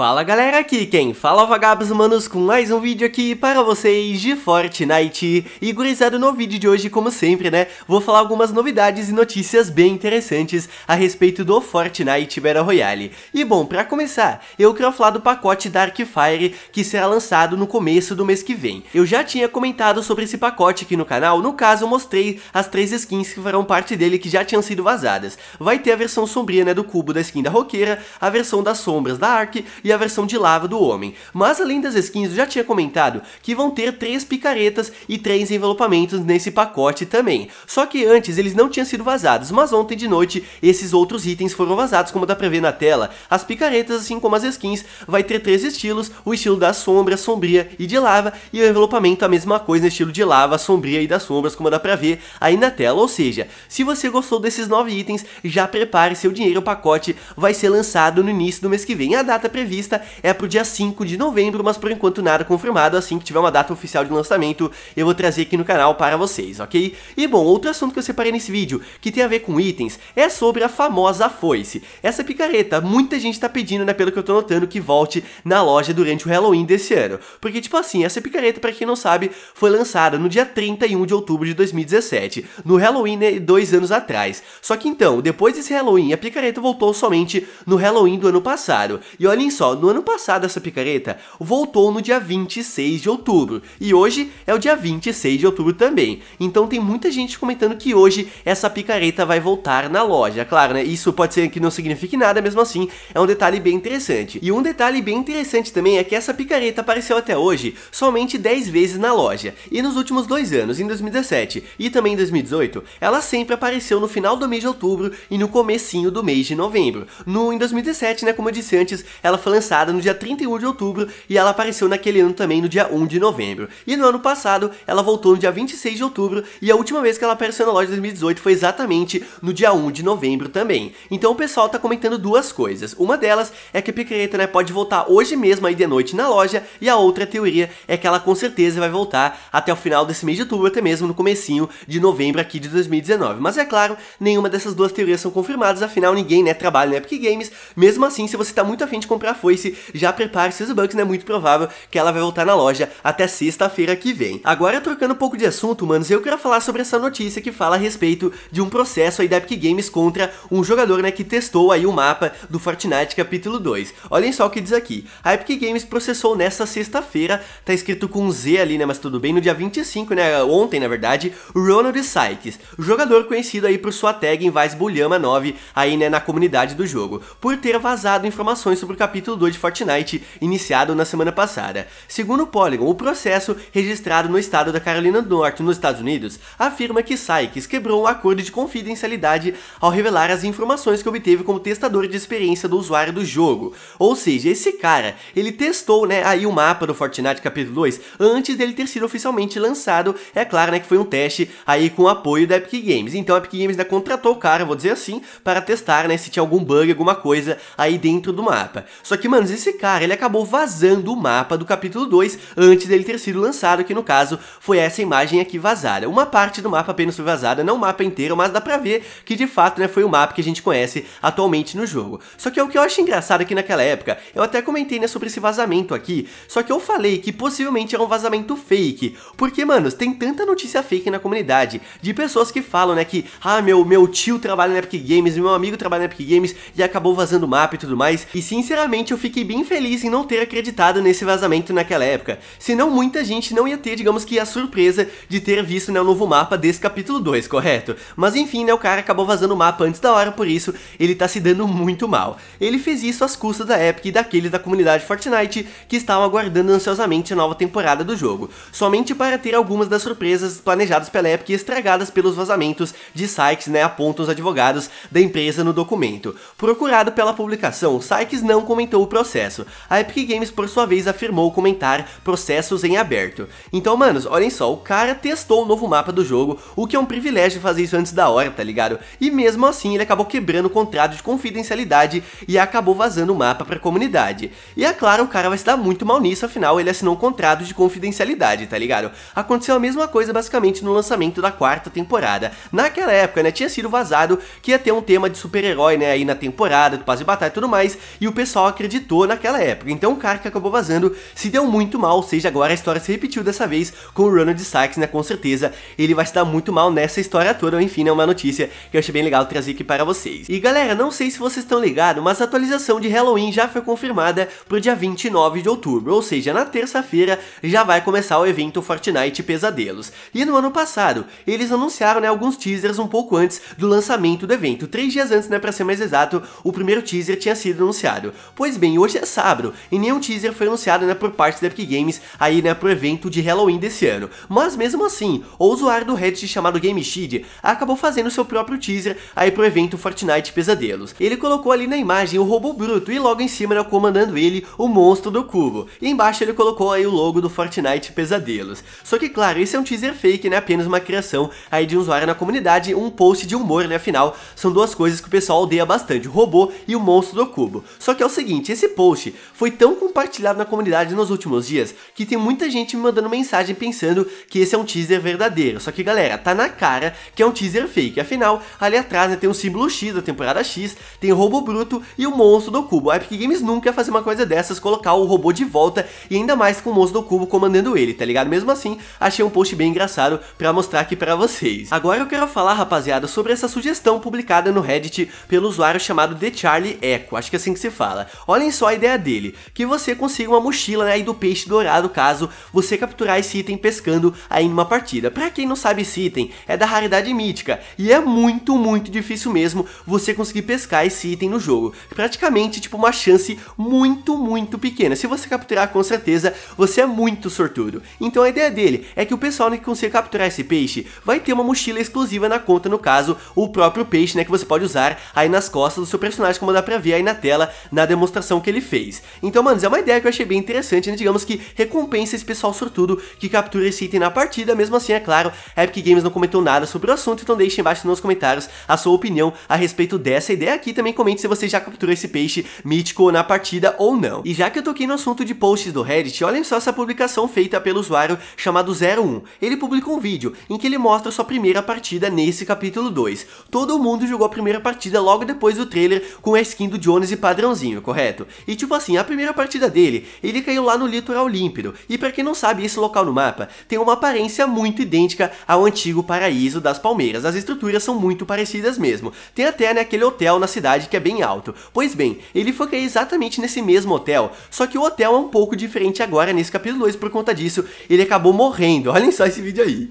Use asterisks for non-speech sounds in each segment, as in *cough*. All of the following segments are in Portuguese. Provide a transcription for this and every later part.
Fala galera, aqui quem fala é Vagabos Humanos com mais um vídeo aqui para vocês de Fortnite. E gurizada, no vídeo de hoje, como sempre, né, vou falar algumas novidades e notícias bem interessantes a respeito do Fortnite Battle Royale. E bom, para começar, eu quero falar do pacote Dark Fire que será lançado no começo do mês que vem. Eu já tinha comentado sobre esse pacote aqui no canal, no caso eu mostrei as três skins que farão parte dele que já tinham sido vazadas. Vai ter a versão sombria, né, do cubo da skin da roqueira, a versão das sombras da Ark e a versão de lava do homem. Mas além das skins, eu já tinha comentado que vão ter três picaretas e três envelopamentos nesse pacote também. Só que antes eles não tinham sido vazados, mas ontem de noite esses outros itens foram vazados, como dá pra ver na tela. As picaretas, assim como as skins, vai ter três estilos, o estilo da sombra, sombria e de lava, e o envelopamento a mesma coisa no estilo de lava, sombria e das sombras, como dá pra ver aí na tela. Ou seja, se você gostou desses nove itens, já prepare seu dinheiro, o pacote vai ser lançado no início do mês que vem. A data prevista lista é pro dia 5 de novembro, mas por enquanto nada confirmado, assim que tiver uma data oficial de lançamento, eu vou trazer aqui no canal para vocês, ok? E bom, outro assunto que eu separei nesse vídeo, que tem a ver com itens, é sobre a famosa foice. Essa picareta, muita gente tá pedindo, né, pelo que eu tô notando, que volte na loja durante o Halloween desse ano. Porque, tipo assim, essa picareta, para quem não sabe, foi lançada no dia 31 de outubro de 2017, no Halloween né, dois anos atrás. Só que então, depois desse Halloween, a picareta voltou somente no Halloween do ano passado. E olhem só, só, no ano passado essa picareta voltou no dia 26 de outubro, e hoje é o dia 26 de outubro também. Então tem muita gente comentando que hoje essa picareta vai voltar na loja. Claro, né? Isso pode ser que não signifique nada, mesmo assim, é um detalhe bem interessante. E um detalhe bem interessante também é que essa picareta apareceu até hoje somente 10 vezes na loja. E nos últimos dois anos, em 2017 e também em 2018, ela sempre apareceu no final do mês de outubro e no comecinho do mês de novembro. No em 2017, né, como eu disse antes, ela foi lançada no dia 31 de outubro e ela apareceu naquele ano também no dia 1 de novembro. E no ano passado, ela voltou no dia 26 de outubro e a última vez que ela apareceu na loja de 2018 foi exatamente no dia 1 de novembro também. Então o pessoal tá comentando duas coisas. Uma delas é que a Picareta né, pode voltar hoje mesmo aí de noite na loja e a outra teoria é que ela com certeza vai voltar até o final desse mês de outubro, até mesmo no comecinho de novembro aqui de 2019. Mas é claro, nenhuma dessas duas teorias são confirmadas, afinal ninguém né, trabalha na Epic Games. Mesmo assim, se você tá muito afim de comprar foice, já prepare seus Bucks, né? Muito provável que ela vai voltar na loja até sexta-feira que vem. Agora, trocando um pouco de assunto, manos, eu quero falar sobre essa notícia que fala a respeito de um processo aí da Epic Games contra um jogador, né, que testou aí o mapa do Fortnite capítulo 2. Olhem só o que diz aqui. A Epic Games processou nesta sexta-feira, tá escrito com Z ali, né, mas tudo bem, no dia 25, né, ontem, na verdade, Ronald Sykes, jogador conhecido aí por sua tag em Vice Bulhama 9, aí, né, na comunidade do jogo, por ter vazado informações sobre o capítulo capítulo 2 de Fortnite, iniciado na semana passada. Segundo o Polygon, o processo registrado no estado da Carolina do Norte, nos Estados Unidos, afirma que Sykes quebrou um acordo de confidencialidade ao revelar as informações que obteve como testador de experiência do usuário do jogo. Ou seja, esse cara, ele testou, né, aí o mapa do Fortnite capítulo 2 antes dele ter sido oficialmente lançado. É claro, né, que foi um teste aí com o apoio da Epic Games. Então a Epic Games ainda contratou o cara, vou dizer assim, para testar, né, se tinha algum bug, alguma coisa aí dentro do mapa. Só que que, mano, esse cara, ele acabou vazando o mapa do capítulo 2 antes dele ter sido lançado, que no caso foi essa imagem aqui vazada. Uma parte do mapa apenas foi vazada, não o mapa inteiro, mas dá pra ver que de fato, né, foi o mapa que a gente conhece atualmente no jogo. Só que o que eu acho engraçado aqui é naquela época, eu até comentei, né, sobre esse vazamento aqui, só que eu falei que possivelmente era um vazamento fake, porque, mano, tem tanta notícia fake na comunidade, de pessoas que falam, né, que, ah, meu, meu tio trabalha na Epic Games, meu amigo trabalha na Epic Games e acabou vazando o mapa e tudo mais, e sinceramente Sinceramente, eu fiquei bem feliz em não ter acreditado nesse vazamento naquela época, senão muita gente não ia ter, digamos que, a surpresa de ter visto né, o novo mapa desse capítulo 2, correto? Mas enfim, né, o cara acabou vazando o mapa antes da hora, por isso ele tá se dando muito mal. Ele fez isso às custas da Epic e daqueles da comunidade Fortnite que estavam aguardando ansiosamente a nova temporada do jogo, somente para ter algumas das surpresas planejadas pela Epic estragadas pelos vazamentos de Sykes, né, apontam os advogados da empresa no documento. Procurado pela publicação, Sykes não comentou o processo. A Epic Games, por sua vez, afirmou comentar processos em aberto. Então, manos, olhem só, o cara testou o novo mapa do jogo, o que é um privilégio fazer isso antes da hora, tá ligado? E mesmo assim, ele acabou quebrando o contrato de confidencialidade e acabou vazando o mapa pra comunidade. E é claro, o cara vai se dar muito mal nisso, afinal, ele assinou um contrato de confidencialidade, tá ligado? Aconteceu a mesma coisa, basicamente, no lançamento da quarta temporada. Naquela época, né, tinha sido vazado que ia ter um tema de super-herói, né, aí na temporada, do Paz de Batalha e tudo mais, e o pessoal acreditou acreditou naquela época. Então o cara que acabou vazando se deu muito mal, Ou seja agora a história se repetiu dessa vez com o Ronald Sykes, né? Com certeza ele vai se dar muito mal nessa história toda. Enfim, é uma notícia que eu achei bem legal trazer aqui para vocês. E galera, não sei se vocês estão ligados, mas a atualização de Halloween já foi confirmada pro dia 29 de outubro, ou seja, na terça-feira já vai começar o evento Fortnite Pesadelos. E no ano passado, eles anunciaram né, alguns teasers um pouco antes do lançamento do evento. Três dias antes, né, para ser mais exato, o primeiro teaser tinha sido anunciado. Pois Pois bem, hoje é sábado e nenhum teaser foi anunciado né, por parte da Epic Games aí né, pro evento de Halloween desse ano. Mas mesmo assim, o usuário do Reddit chamado Game acabou fazendo seu próprio teaser aí pro evento Fortnite Pesadelos. Ele colocou ali na imagem o robô bruto e logo em cima né, comandando ele o monstro do cubo. E embaixo ele colocou aí o logo do Fortnite Pesadelos. Só que claro, esse é um teaser fake, né, apenas uma criação aí de um usuário na comunidade, um post de humor, né, afinal, são duas coisas que o pessoal odeia bastante, o robô e o monstro do cubo. Só que é o seguinte, esse post foi tão compartilhado na comunidade nos últimos dias que tem muita gente me mandando mensagem pensando que esse é um teaser verdadeiro. Só que galera, tá na cara que é um teaser fake. Afinal, ali atrás né, tem o símbolo X da temporada X, tem o robô bruto e o monstro do cubo. A Epic Games nunca ia fazer uma coisa dessas, colocar o robô de volta e ainda mais com o monstro do cubo comandando ele, tá ligado? Mesmo assim, achei um post bem engraçado pra mostrar aqui pra vocês. Agora eu quero falar, rapaziada, sobre essa sugestão publicada no Reddit pelo usuário chamado The Charlie Echo. Acho que é assim que se fala. Olhem só a ideia dele, que você consiga uma mochila né, aí do peixe dourado caso você capturar esse item pescando aí numa partida. Pra quem não sabe esse item, é da raridade mítica e é muito, muito difícil mesmo você conseguir pescar esse item no jogo. Praticamente, tipo, uma chance muito, muito pequena. Se você capturar, com certeza, você é muito sortudo. Então a ideia dele é que o pessoal né, que conseguir capturar esse peixe vai ter uma mochila exclusiva na conta, no caso, o próprio peixe, né, que você pode usar aí nas costas do seu personagem, como dá pra ver aí na tela, na demonstração que ele fez. Então, mano, é uma ideia que eu achei bem interessante, né? Digamos que recompensa esse pessoal sortudo que captura esse item na partida. Mesmo assim, é claro, Epic Games não comentou nada sobre o assunto, então deixe embaixo nos comentários a sua opinião a respeito dessa ideia aqui. Também comente se você já capturou esse peixe mítico na partida ou não. E já que eu toquei no assunto de posts do Reddit, olhem só essa publicação feita pelo usuário chamado 01. Ele publicou um vídeo em que ele mostra sua primeira partida nesse capítulo 2. Todo mundo jogou a primeira partida logo depois do trailer com a skin do Jones e padrãozinho, correto? E tipo assim, a primeira partida dele, ele caiu lá no litoral límpido, e para quem não sabe esse local no mapa, tem uma aparência muito idêntica ao antigo paraíso das Palmeiras, as estruturas são muito parecidas mesmo, tem até né, aquele hotel na cidade que é bem alto. Pois bem, ele foi cair exatamente nesse mesmo hotel, só que o hotel é um pouco diferente agora nesse capítulo 2 por conta disso, ele acabou morrendo, *laughs* olhem só esse vídeo aí.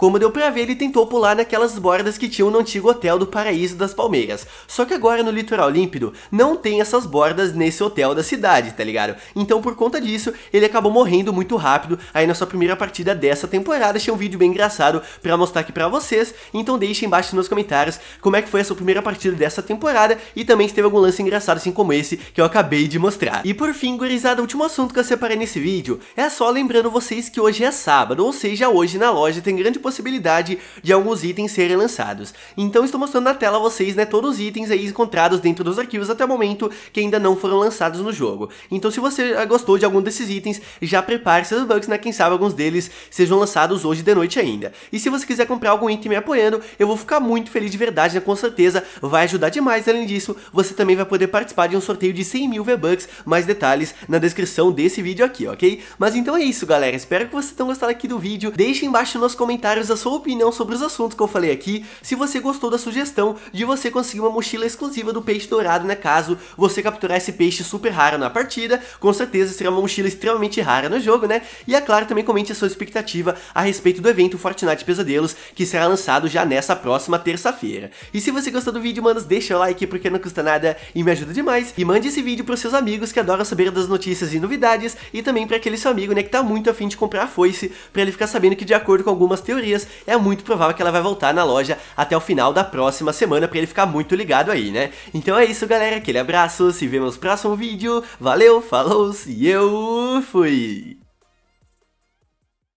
Como deu pra ver, ele tentou pular naquelas bordas que tinham no antigo hotel do Paraíso das Palmeiras. Só que agora no litoral límpido, não tem essas bordas nesse hotel da cidade, tá ligado? Então por conta disso, ele acabou morrendo muito rápido aí na sua primeira partida dessa temporada. Achei um vídeo bem engraçado pra mostrar aqui pra vocês. Então deixem embaixo nos comentários como é que foi a sua primeira partida dessa temporada e também se teve algum lance engraçado assim como esse que eu acabei de mostrar. E por fim, gurizada, o último assunto que eu separei nesse vídeo é só lembrando vocês que hoje é sábado, ou seja, hoje na loja tem grande possibilidade possibilidade de alguns itens serem lançados. Então estou mostrando na tela a vocês né, todos os itens aí encontrados dentro dos arquivos até o momento que ainda não foram lançados no jogo. Então se você ah, gostou de algum desses itens, já prepare seus bugs, né? Quem sabe alguns deles sejam lançados hoje de noite ainda. E se você quiser comprar algum item me apoiando, eu vou ficar muito feliz de verdade, né? Com certeza vai ajudar demais. Além disso, você também vai poder participar de um sorteio de 100 mil V-Bucks. Mais detalhes na descrição desse vídeo aqui, ok? Mas então é isso, galera. Espero que vocês tenham gostado aqui do vídeo. Deixe embaixo nos comentários comentários a sua opinião sobre os assuntos que eu falei aqui, se você gostou da sugestão de você conseguir uma mochila exclusiva do peixe dourado, né? Caso você capturar esse peixe super raro na partida, com certeza será uma mochila extremamente rara no jogo, né? E é claro, também comente a sua expectativa a respeito do evento Fortnite Pesadelos, que será lançado já nessa próxima terça-feira. E se você gostou do vídeo, manos, deixa o like porque não custa nada e me ajuda demais. E mande esse vídeo pros seus amigos que adoram saber das notícias e novidades, e também para aquele seu amigo, né, que tá muito afim de comprar a foice, para ele ficar sabendo que de acordo com algumas teorias, é muito provável que ela vai voltar na loja até o final da próxima semana para ele ficar muito ligado aí, né? Então é isso, galera. Aquele abraço, se vemos no próximo vídeo. Valeu, falou e eu fui!